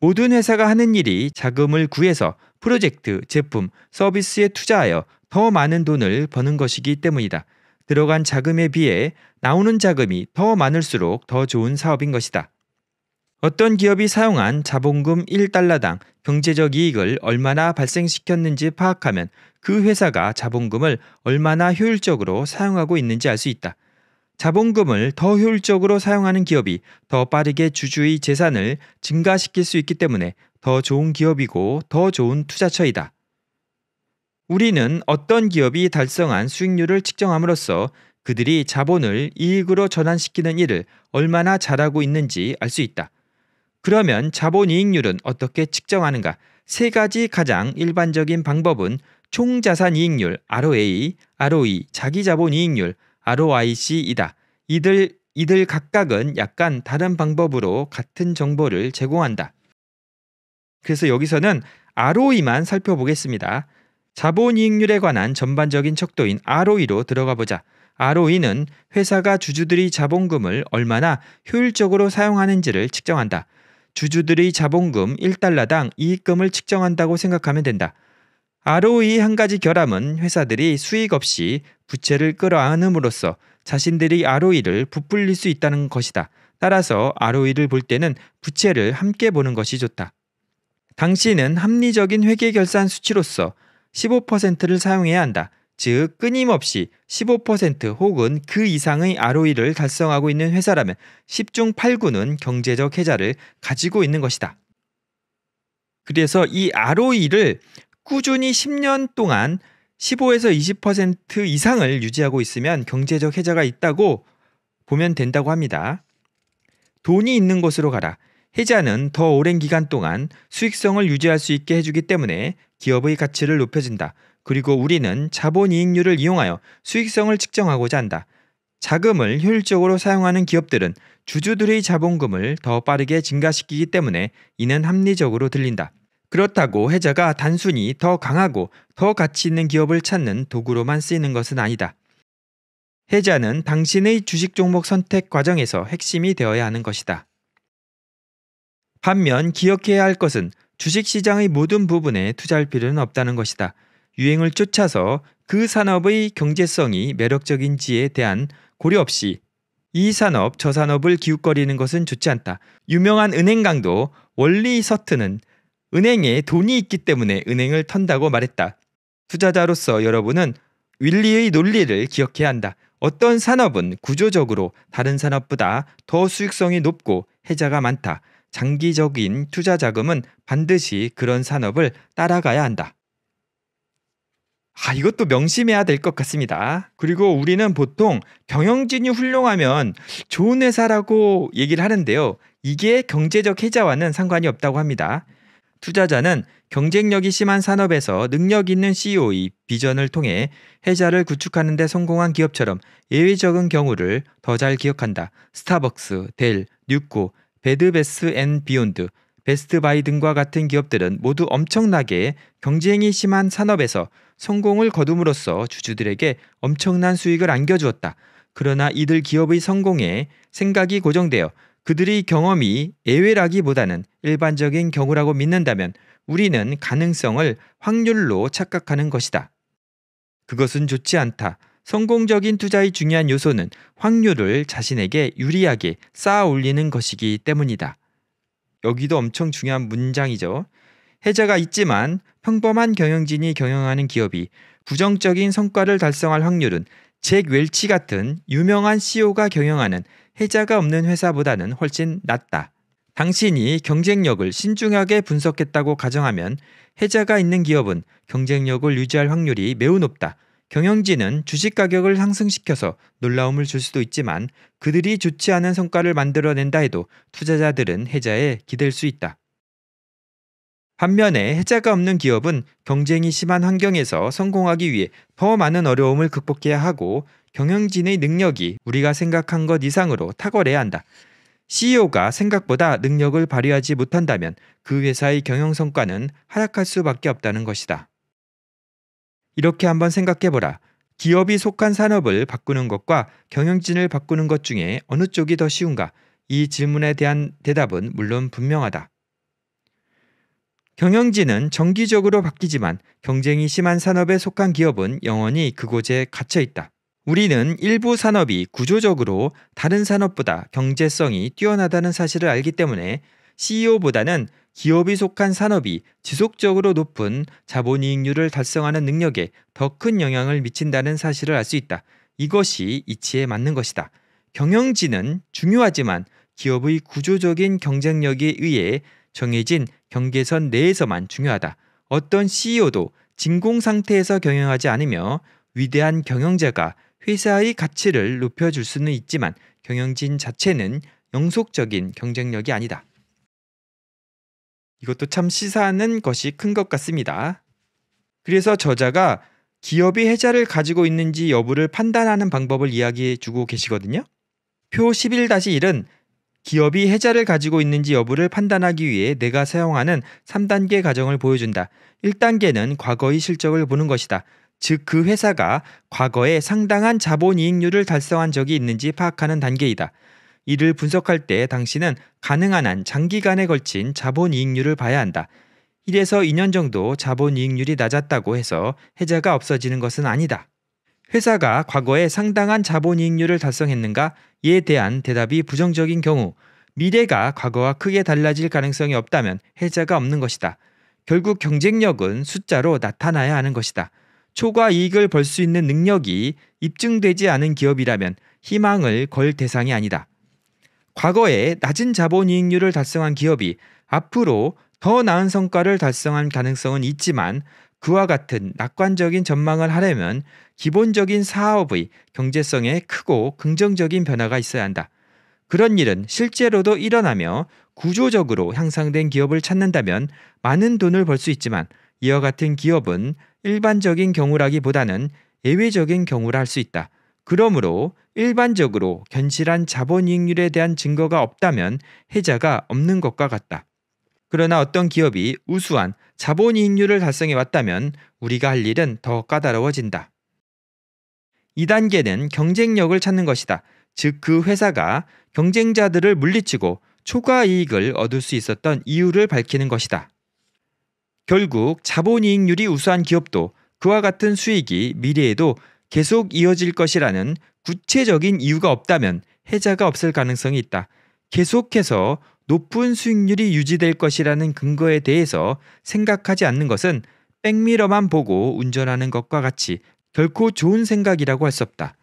모든 회사가 하는 일이 자금을 구해서 프로젝트, 제품, 서비스에 투자하여 더 많은 돈을 버는 것이기 때문이다. 들어간 자금에 비해 나오는 자금이 더 많을수록 더 좋은 사업인 것이다. 어떤 기업이 사용한 자본금 1달러당 경제적 이익을 얼마나 발생시켰는지 파악하면 그 회사가 자본금을 얼마나 효율적으로 사용하고 있는지 알 수 있다. 자본금을 더 효율적으로 사용하는 기업이 더 빠르게 주주의 재산을 증가시킬 수 있기 때문에 더 좋은 기업이고 더 좋은 투자처이다. 우리는 어떤 기업이 달성한 수익률을 측정함으로써 그들이 자본을 이익으로 전환시키는 일을 얼마나 잘하고 있는지 알 수 있다. 그러면 자본이익률은 어떻게 측정하는가? 세 가지 가장 일반적인 방법은 총자산이익률 ROA, ROE, 자기자본이익률 ROIC이다. 이들 이들 각각은 약간 다른 방법으로 같은 정보를 제공한다. 그래서 여기서는 ROE만 살펴보겠습니다. 자본이익률에 관한 전반적인 척도인 ROE로 들어가 보자. ROE는 회사가 주주들이 자본금을 얼마나 효율적으로 사용하는지를 측정한다. 주주들의 자본금 1달러당 이익금을 측정한다고 생각하면 된다. ROE 한 가지 결함은 회사들이 수익 없이 부채를 끌어안음으로써 자신들의 ROE를 부풀릴 수 있다는 것이다. 따라서 ROE를 볼 때는 부채를 함께 보는 것이 좋다. 당신은 합리적인 회계 결산 수치로서 15%를 사용해야 한다. 즉 끊임없이 15% 혹은 그 이상의 ROE를 달성하고 있는 회사라면 10중 8구는 경제적 혜자를 가지고 있는 것이다. 그래서 이 ROE를 꾸준히 10년 동안 15에서 20% 이상을 유지하고 있으면 경제적 혜자가 있다고 보면 된다고 합니다. 돈이 있는 곳으로 가라. 혜자는 더 오랜 기간 동안 수익성을 유지할 수 있게 해주기 때문에 기업의 가치를 높여준다. 그리고 우리는 자본이익률을 이용하여 수익성을 측정하고자 한다. 자금을 효율적으로 사용하는 기업들은 주주들의 자본금을 더 빠르게 증가시키기 때문에 이는 합리적으로 들린다. 그렇다고 회자가 단순히 더 강하고 더 가치 있는 기업을 찾는 도구로만 쓰이는 것은 아니다. 해자는 당신의 주식 종목 선택 과정에서 핵심이 되어야 하는 것이다. 반면 기억해야 할 것은 주식시장의 모든 부분에 투자할 필요는 없다는 것이다. 유행을 쫓아서 그 산업의 경제성이 매력적인지에 대한 고려 없이 이 산업 저 산업을 기웃거리는 것은 좋지 않다. 유명한 은행강도 원리 서트는 은행에 돈이 있기 때문에 은행을 턴다고 말했다. 투자자로서 여러분은 윌리의 논리를 기억해야 한다. 어떤 산업은 구조적으로 다른 산업보다 더 수익성이 높고 해자가 많다. 장기적인 투자 자금은 반드시 그런 산업을 따라가야 한다. 아, 이것도 명심해야 될 것 같습니다. 그리고 우리는 보통 경영진이 훌륭하면 좋은 회사라고 얘기를 하는데요. 이게 경제적 해자와는 상관이 없다고 합니다. 투자자는 경쟁력이 심한 산업에서 능력 있는 CEO의 비전을 통해 해자를 구축하는 데 성공한 기업처럼 예외적인 경우를 더 잘 기억한다. 스타벅스, 델, 뉴코, 배드베스앤 비욘드, 베스트바이 등과 같은 기업들은 모두 엄청나게 경쟁이 심한 산업에서 성공을 거둠으로써 주주들에게 엄청난 수익을 안겨주었다. 그러나 이들 기업의 성공에 생각이 고정되어 그들의 경험이 예외라기보다는 일반적인 경우라고 믿는다면 우리는 가능성을 확률로 착각하는 것이다. 그것은 좋지 않다. 성공적인 투자의 중요한 요소는 확률을 자신에게 유리하게 쌓아 올리는 것이기 때문이다. 여기도 엄청 중요한 문장이죠. 해자가 있지만 평범한 경영진이 경영하는 기업이 부정적인 성과를 달성할 확률은 잭 웰치 같은 유명한 CEO가 경영하는 해자가 없는 회사보다는 훨씬 낮다. 당신이 경쟁력을 신중하게 분석했다고 가정하면 해자가 있는 기업은 경쟁력을 유지할 확률이 매우 높다. 경영진은 주식 가격을 상승시켜서 놀라움을 줄 수도 있지만 그들이 좋지 않은 성과를 만들어낸다 해도 투자자들은 해자에 기댈 수 있다. 반면에 해자가 없는 기업은 경쟁이 심한 환경에서 성공하기 위해 더 많은 어려움을 극복해야 하고 경영진의 능력이 우리가 생각한 것 이상으로 탁월해야 한다. CEO가 생각보다 능력을 발휘하지 못한다면 그 회사의 경영 성과는 하락할 수밖에 없다는 것이다. 이렇게 한번 생각해보라. 기업이 속한 산업을 바꾸는 것과 경영진을 바꾸는 것 중에 어느 쪽이 더 쉬운가? 이 질문에 대한 대답은 물론 분명하다. 경영진은 정기적으로 바뀌지만 경쟁이 심한 산업에 속한 기업은 영원히 그곳에 갇혀 있다. 우리는 일부 산업이 구조적으로 다른 산업보다 경제성이 뛰어나다는 사실을 알기 때문에 CEO보다는 기업이 속한 산업이 지속적으로 높은 자본이익률을 달성하는 능력에 더 큰 영향을 미친다는 사실을 알 수 있다. 이것이 이치에 맞는 것이다. 경영진은 중요하지만 기업의 구조적인 경쟁력에 의해 정해진 경계선 내에서만 중요하다. 어떤 CEO도 진공 상태에서 경영하지 않으며 위대한 경영자가 회사의 가치를 높여줄 수는 있지만 경영진 자체는 영속적인 경쟁력이 아니다. 이것도 참 시사하는 것이 큰 것 같습니다. 그래서 저자가 기업이 해자를 가지고 있는지 여부를 판단하는 방법을 이야기해 주고 계시거든요. 표 11-1은 기업이 해자를 가지고 있는지 여부를 판단하기 위해 내가 사용하는 3단계 과정을 보여준다. 1단계는 과거의 실적을 보는 것이다. 즉 그 회사가 과거에 상당한 자본이익률을 달성한 적이 있는지 파악하는 단계이다. 이를 분석할 때 당신은 가능한 한 장기간에 걸친 자본 이익률을 봐야 한다. 1에서 2년 정도 자본 이익률이 낮았다고 해서 해자가 없어지는 것은 아니다. 회사가 과거에 상당한 자본 이익률을 달성했는가? 에 대한 대답이 부정적인 경우 미래가 과거와 크게 달라질 가능성이 없다면 해자가 없는 것이다. 결국 경쟁력은 숫자로 나타나야 하는 것이다. 초과 이익을 벌 수 있는 능력이 입증되지 않은 기업이라면 희망을 걸 대상이 아니다. 과거에 낮은 자본이익률을 달성한 기업이 앞으로 더 나은 성과를 달성할 가능성은 있지만 그와 같은 낙관적인 전망을 하려면 기본적인 사업의 경제성에 크고 긍정적인 변화가 있어야 한다. 그런 일은 실제로도 일어나며 구조적으로 향상된 기업을 찾는다면 많은 돈을 벌 수 있지만 이와 같은 기업은 일반적인 경우라기보다는 예외적인 경우라 할 수 있다. 그러므로 일반적으로 견실한 자본이익률에 대한 증거가 없다면 해자가 없는 것과 같다. 그러나 어떤 기업이 우수한 자본이익률을 달성해 왔다면 우리가 할 일은 더 까다로워진다. 2단계는 경쟁력을 찾는 것이다. 즉 그 회사가 경쟁자들을 물리치고 초과 이익을 얻을 수 있었던 이유를 밝히는 것이다. 결국 자본이익률이 우수한 기업도 그와 같은 수익이 미래에도 계속 이어질 것이라는 구체적인 이유가 없다면 해자가 없을 가능성이 있다. 계속해서 높은 수익률이 유지될 것이라는 근거에 대해서 생각하지 않는 것은 백미러만 보고 운전하는 것과 같이 결코 좋은 생각이라고 할 수 없다.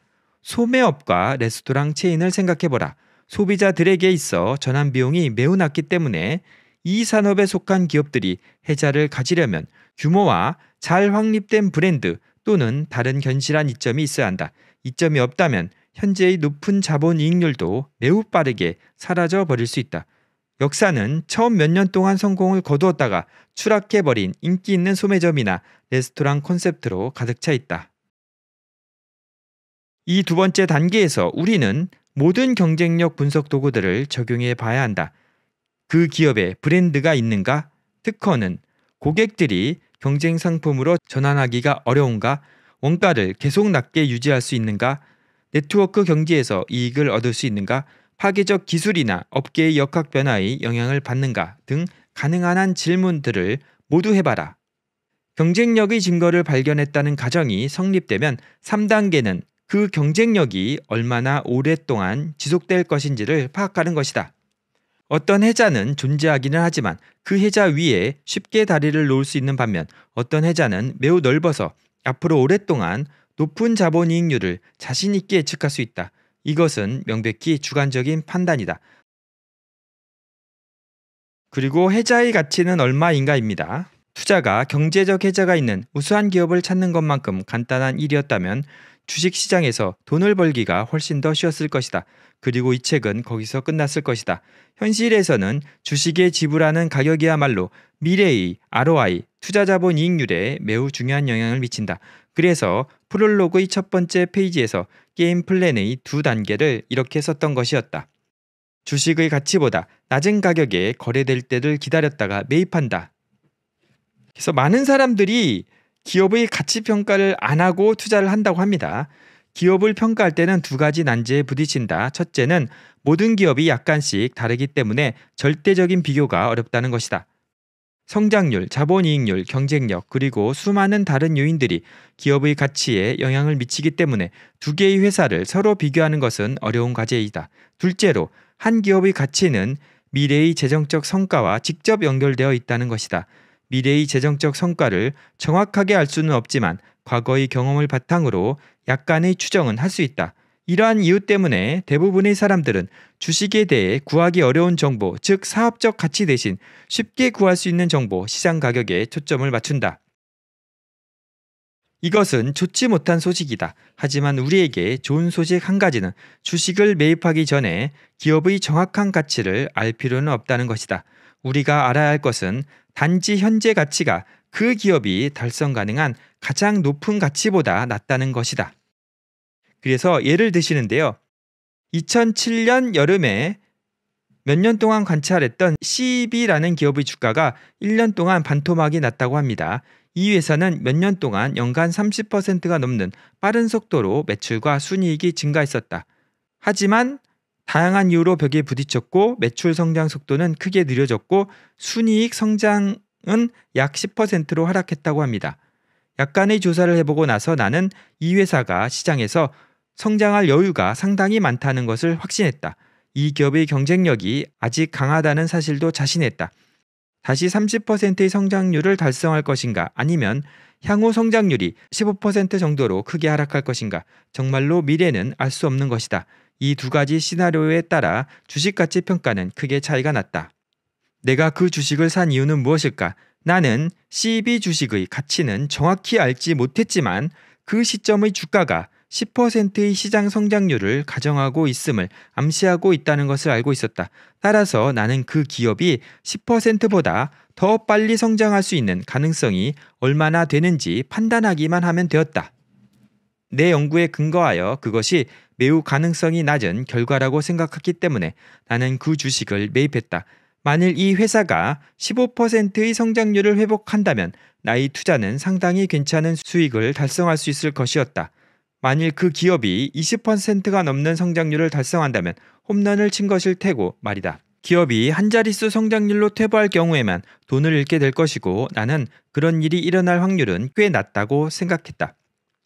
소매업과 레스토랑 체인을 생각해보라. 소비자들에게 있어 전환 비용이 매우 낮기 때문에 이 산업에 속한 기업들이 해자를 가지려면 규모와 잘 확립된 브랜드, 또는 다른 견실한 이점이 있어야 한다. 이점이 없다면 현재의 높은 자본 이익률도 매우 빠르게 사라져 버릴 수 있다. 역사는 처음 몇 년 동안 성공을 거두었다가 추락해버린 인기 있는 소매점이나 레스토랑 콘셉트로 가득 차 있다. 이 두 번째 단계에서 우리는 모든 경쟁력 분석 도구들을 적용해 봐야 한다. 그 기업에 브랜드가 있는가? 특허는 고객들이 경쟁 상품으로 전환하기가 어려운가? 원가를 계속 낮게 유지할 수 있는가? 네트워크 경기에서 이익을 얻을 수 있는가? 파괴적 기술이나 업계의 역학 변화의 영향을 받는가? 등 가능한 한 질문들을 모두 해봐라. 경쟁력의 증거를 발견했다는 가정이 성립되면 3단계는 그 경쟁력이 얼마나 오랫동안 지속될 것인지를 파악하는 것이다. 어떤 해자는 존재하기는 하지만 그 해자 위에 쉽게 다리를 놓을 수 있는 반면 어떤 해자는 매우 넓어서 앞으로 오랫동안 높은 자본이익률을 자신 있게 예측할 수 있다. 이것은 명백히 주관적인 판단이다. 그리고 해자의 가치는 얼마인가입니다. 투자가 경제적 해자가 있는 우수한 기업을 찾는 것만큼 간단한 일이었다면 주식 시장에서 돈을 벌기가 훨씬 더 쉬웠을 것이다. 그리고 이 책은 거기서 끝났을 것이다. 현실에서는 주식에 지불하는 가격이야말로 미래의 ROI, 투자자본 이익률에 매우 중요한 영향을 미친다. 그래서 프롤로그의 첫 번째 페이지에서 게임 플랜의 두 단계를 이렇게 썼던 것이었다. 주식의 가치보다 낮은 가격에 거래될 때를 기다렸다가 매입한다. 그래서 많은 사람들이 기업의 가치 평가를 안 하고 투자를 한다고 합니다. 기업을 평가할 때는 두 가지 난제에 부딪힌다. 첫째는 모든 기업이 약간씩 다르기 때문에 절대적인 비교가 어렵다는 것이다. 성장률, 자본이익률, 경쟁력, 그리고 수많은 다른 요인들이 기업의 가치에 영향을 미치기 때문에 두 개의 회사를 서로 비교하는 것은 어려운 과제이다. 둘째로, 한 기업의 가치는 미래의 재정적 성과와 직접 연결되어 있다는 것이다. 미래의 재정적 성과를 정확하게 알 수는 없지만 과거의 경험을 바탕으로 약간의 추정은 할 수 있다. 이러한 이유 때문에 대부분의 사람들은 주식에 대해 구하기 어려운 정보, 즉 사업적 가치 대신 쉽게 구할 수 있는 정보, 시장 가격에 초점을 맞춘다. 이것은 좋지 못한 소식이다. 하지만 우리에게 좋은 소식 한 가지는 주식을 매입하기 전에 기업의 정확한 가치를 알 필요는 없다는 것이다. 우리가 알아야 할 것은 단지 현재 가치가 그 기업이 달성 가능한 가장 높은 가치보다 낮다는 것이다. 그래서 예를 드시는데요. 2007년 여름에 몇 년 동안 관찰했던 CEB라는 기업의 주가가 1년 동안 반토막이 났다고 합니다. 이 회사는 몇 년 동안 연간 30%가 넘는 빠른 속도로 매출과 순이익이 증가했었다. 하지만 다양한 이유로 벽에 부딪혔고 매출 성장 속도는 크게 느려졌고 순이익 성장은 약 10%로 하락했다고 합니다. 약간의 조사를 해보고 나서 나는 이 회사가 시장에서 성장할 여유가 상당히 많다는 것을 확신했다. 이 기업의 경쟁력이 아직 강하다는 사실도 자신했다. 다시 30%의 성장률을 달성할 것인가 아니면 향후 성장률이 15% 정도로 크게 하락할 것인가 정말로 미래는 알 수 없는 것이다. 이두 가지 시나리오에 따라 주식 가치 평가는 크게 차이가 났다. 내가 그 주식을 산 이유는 무엇일까? 나는 CB 주식의 가치는 정확히 알지 못했지만 그 시점의 주가가 10%의 시장 성장률을 가정하고 있음을 암시하고 있다는 것을 알고 있었다. 따라서 나는 그 기업이 10%보다 더 빨리 성장할 수 있는 가능성이 얼마나 되는지 판단하기만 하면 되었다. 내 연구에 근거하여 그것이 매우 가능성이 낮은 결과라고 생각했기 때문에 나는 그 주식을 매입했다. 만일 이 회사가 15%의 성장률을 회복한다면 나의 투자는 상당히 괜찮은 수익을 달성할 수 있을 것이었다. 만일 그 기업이 20%가 넘는 성장률을 달성한다면 홈런을 친 것일 테고 말이다. 기업이 한자릿수 성장률로 퇴보할 경우에만 돈을 잃게 될 것이고 나는 그런 일이 일어날 확률은 꽤 낮다고 생각했다.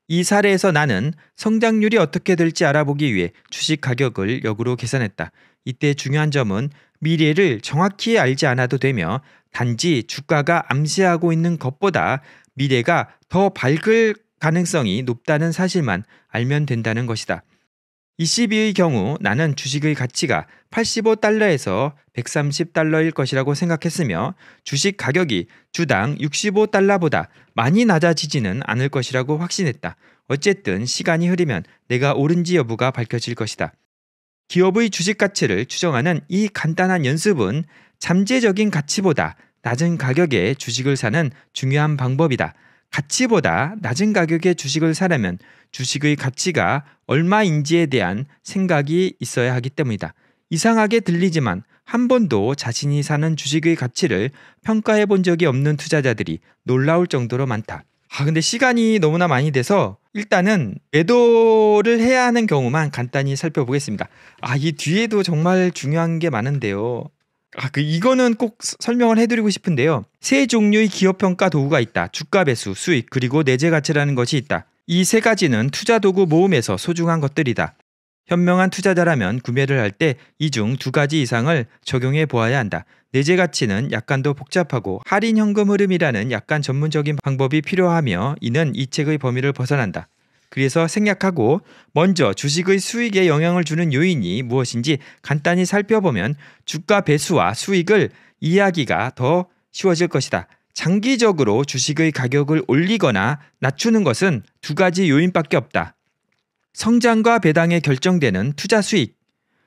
이 사례에서 나는 성장률이 어떻게 될지 알아보기 위해 주식 가격을 역으로 계산했다. 이때 중요한 점은 미래를 정확히 알지 않아도 되며 단지 주가가 암시하고 있는 것보다 미래가 더 밝을 가능성이 높다는 사실만 알면 된다는 것이다. ECB의 경우 나는 주식의 가치가 85달러에서 130달러일 것이라고 생각했으며 주식 가격이 주당 65달러보다 많이 낮아지지는 않을 것이라고 확신했다. 어쨌든 시간이 흐르면 내가 옳은지 여부가 밝혀질 것이다. 기업의 주식 가치를 추정하는 이 간단한 연습은 잠재적인 가치보다 낮은 가격에 주식을 사는 중요한 방법이다. 가치보다 낮은 가격의 주식을 사려면 주식의 가치가 얼마인지에 대한 생각이 있어야 하기 때문이다. 이상하게 들리지만 한 번도 자신이 사는 주식의 가치를 평가해 본 적이 없는 투자자들이 놀라울 정도로 많다. 아, 근데 시간이 너무나 많이 돼서 일단은 매도를 해야 하는 경우만 간단히 살펴보겠습니다. 아, 이 뒤에도 정말 중요한 게 많은데요. 아, 그 이거는 꼭 설명을 해드리고 싶은데요. 세 종류의 기업 평가 도구가 있다. 주가 배수, 수익, 그리고 내재 가치라는 것이 있다. 이 세 가지는 투자 도구 모음에서 소중한 것들이다. 현명한 투자자라면 구매를 할 때 이 중 두 가지 이상을 적용해 보아야 한다. 내재 가치는 약간 더 복잡하고 할인 현금 흐름이라는 약간 전문적인 방법이 필요하며 이는 이 책의 범위를 벗어난다. 그래서 생략하고 먼저 주식의 수익에 영향을 주는 요인이 무엇인지 간단히 살펴보면 주가 배수와 수익을 이해하기가 더 쉬워질 것이다. 장기적으로 주식의 가격을 올리거나 낮추는 것은 두 가지 요인밖에 없다. 성장과 배당에 결정되는 투자 수익,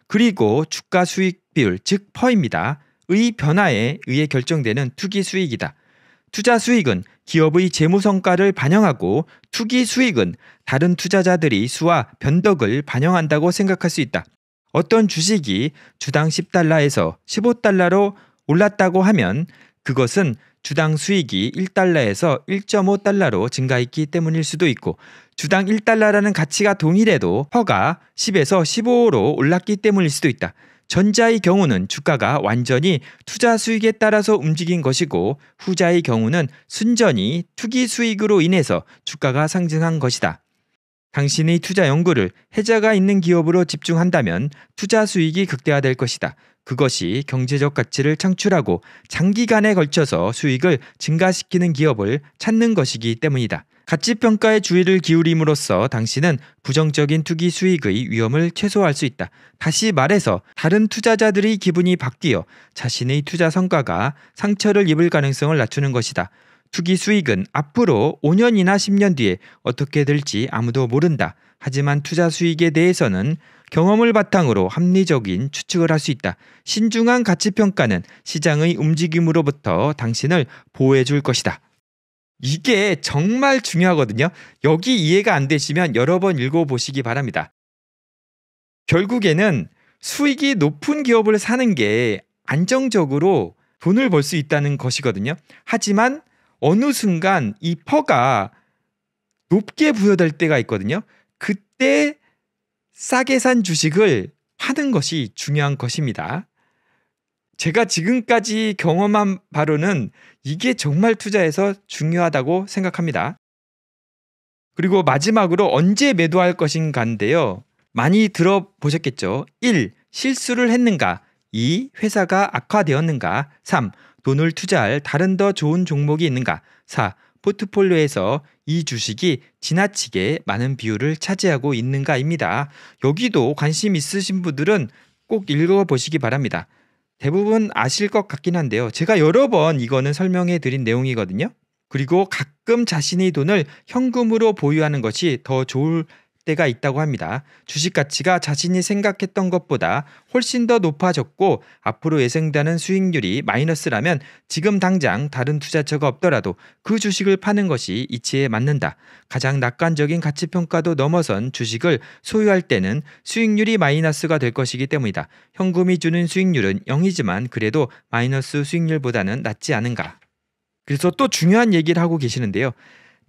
그리고 주가 수익 비율, 즉 퍼입니다. 의 변화에 의해 결정되는 투기 수익이다. 투자 수익은 기업의 재무 성과를 반영하고 투기 수익은 다른 투자자들이 수와 변덕을 반영한다고 생각할 수 있다. 어떤 주식이 주당 10달러에서 15달러로 올랐다고 하면 그것은 주당 수익이 1달러에서 1.5달러로 증가했기 때문일 수도 있고 주당 1달러라는 가치가 동일해도 허가 10에서 15로 올랐기 때문일 수도 있다. 전자의 경우는 주가가 완전히 투자 수익에 따라서 움직인 것이고 후자의 경우는 순전히 투기 수익으로 인해서 주가가 상승한 것이다. 당신의 투자 연구를 해자가 있는 기업으로 집중한다면 투자 수익이 극대화될 것이다. 그것이 경제적 가치를 창출하고 장기간에 걸쳐서 수익을 증가시키는 기업을 찾는 것이기 때문이다. 가치평가에 주의를 기울임으로써 당신은 부정적인 투기 수익의 위험을 최소화할 수 있다. 다시 말해서 다른 투자자들의 기분이 바뀌어 자신의 투자 성과가 상처를 입을 가능성을 낮추는 것이다. 투기 수익은 앞으로 5년이나 10년 뒤에 어떻게 될지 아무도 모른다. 하지만 투자 수익에 대해서는 경험을 바탕으로 합리적인 추측을 할 수 있다. 신중한 가치평가는 시장의 움직임으로부터 당신을 보호해 줄 것이다. 이게 정말 중요하거든요. 여기 이해가 안 되시면 여러 번 읽어보시기 바랍니다. 결국에는 수익이 높은 기업을 사는 게 안정적으로 돈을 벌 수 있다는 것이거든요. 하지만 어느 순간 이 퍼가 높게 부여될 때가 있거든요. 그때 싸게 산 주식을 파는 것이 중요한 것입니다. 제가 지금까지 경험한 바로는 이게 정말 투자에서 중요하다고 생각합니다. 그리고 마지막으로 언제 매도할 것인가인데요. 많이 들어보셨겠죠? 1. 실수를 했는가? 2. 회사가 악화되었는가? 3. 돈을 투자할 다른 더 좋은 종목이 있는가? 4. 포트폴리오에서 이 주식이 지나치게 많은 비율을 차지하고 있는가입니다. 여기도 관심 있으신 분들은 꼭 읽어보시기 바랍니다. 대부분 아실 것 같긴 한데요. 제가 여러 번 이거는 설명해 드린 내용이거든요. 그리고 가끔 자신의 돈을 현금으로 보유하는 것이 더 좋을 때가 있다고 합니다. 주식 가치가 자신이 생각했던 것보다 훨씬 더 높아졌고 앞으로 예상되는 수익률이 마이너스라면 지금 당장 다른 투자처가 없더라도 그 주식을 파는 것이 이치에 맞는다. 가장 낙관적인 가치 평가도 넘어선 주식을 소유할 때는 수익률이 마이너스가 될 것이기 때문이다. 현금이 주는 수익률은 0이지만 그래도 마이너스 수익률보다는 낮지 않은가. 그래서 또 중요한 얘기를 하고 계시는데요.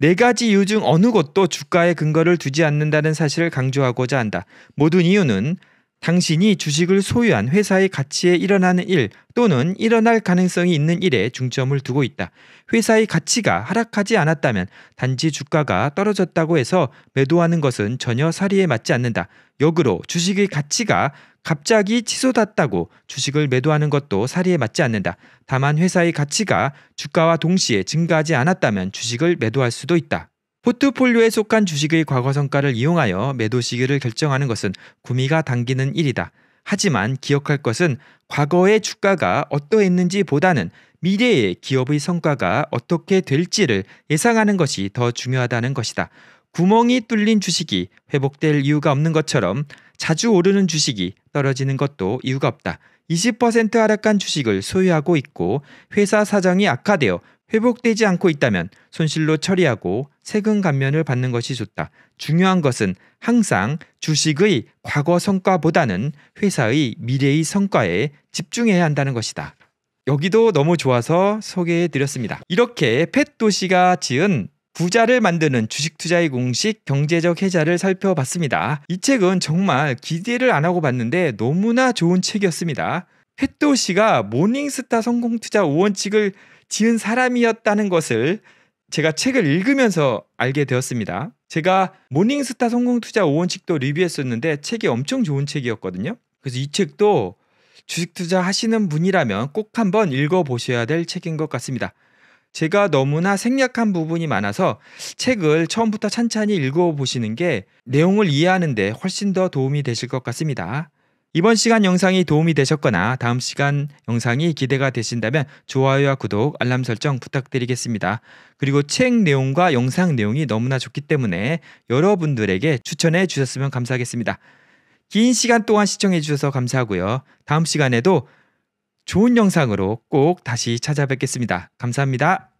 네 가지 이유 중 어느 것도 주가에 근거를 두지 않는다는 사실을 강조하고자 한다. 모든 이유는 당신이 주식을 소유한 회사의 가치에 일어나는 일 또는 일어날 가능성이 있는 일에 중점을 두고 있다. 회사의 가치가 하락하지 않았다면 단지 주가가 떨어졌다고 해서 매도하는 것은 전혀 사리에 맞지 않는다. 역으로 주식의 가치가 갑자기 치솟았다고 주식을 매도하는 것도 사리에 맞지 않는다. 다만 회사의 가치가 주가와 동시에 증가하지 않았다면 주식을 매도할 수도 있다. 포트폴리오에 속한 주식의 과거 성과를 이용하여 매도 시기를 결정하는 것은 구미가 당기는 일이다. 하지만 기억할 것은 과거의 주가가 어떠했는지 보다는 미래의 기업의 성과가 어떻게 될지를 예상하는 것이 더 중요하다는 것이다. 구멍이 뚫린 주식이 회복될 이유가 없는 것처럼 자주 오르는 주식이 떨어지는 것도 이유가 없다. 20% 하락한 주식을 소유하고 있고 회사 사정이 악화되어 회복되지 않고 있다면 손실로 처리하고 세금 감면을 받는 것이 좋다. 중요한 것은 항상 주식의 과거 성과보다는 회사의 미래의 성과에 집중해야 한다는 것이다. 여기도 너무 좋아서 소개해 드렸습니다. 이렇게 펫도시가 지은 부자를 만드는 주식 투자의 공식 경제적 해자를 살펴봤습니다. 이 책은 정말 기대를 안 하고 봤는데 너무나 좋은 책이었습니다. 햇도 씨가 모닝스타 성공 투자 5원칙을 지은 사람이었다는 것을 제가 책을 읽으면서 알게 되었습니다. 제가 모닝스타 성공 투자 5원칙도 리뷰했었는데 책이 엄청 좋은 책이었거든요. 그래서 이 책도 주식 투자 하시는 분이라면 꼭 한번 읽어보셔야 될 책인 것 같습니다. 제가 너무나 생략한 부분이 많아서 책을 처음부터 찬찬히 읽어보시는 게 내용을 이해하는데 훨씬 더 도움이 되실 것 같습니다. 이번 시간 영상이 도움이 되셨거나 다음 시간 영상이 기대가 되신다면 좋아요와 구독, 알람 설정 부탁드리겠습니다. 그리고 책 내용과 영상 내용이 너무나 좋기 때문에 여러분들에게 추천해 주셨으면 감사하겠습니다. 긴 시간 동안 시청해 주셔서 감사하고요. 다음 시간에도 좋은 영상으로 꼭 다시 찾아뵙겠습니다. 감사합니다.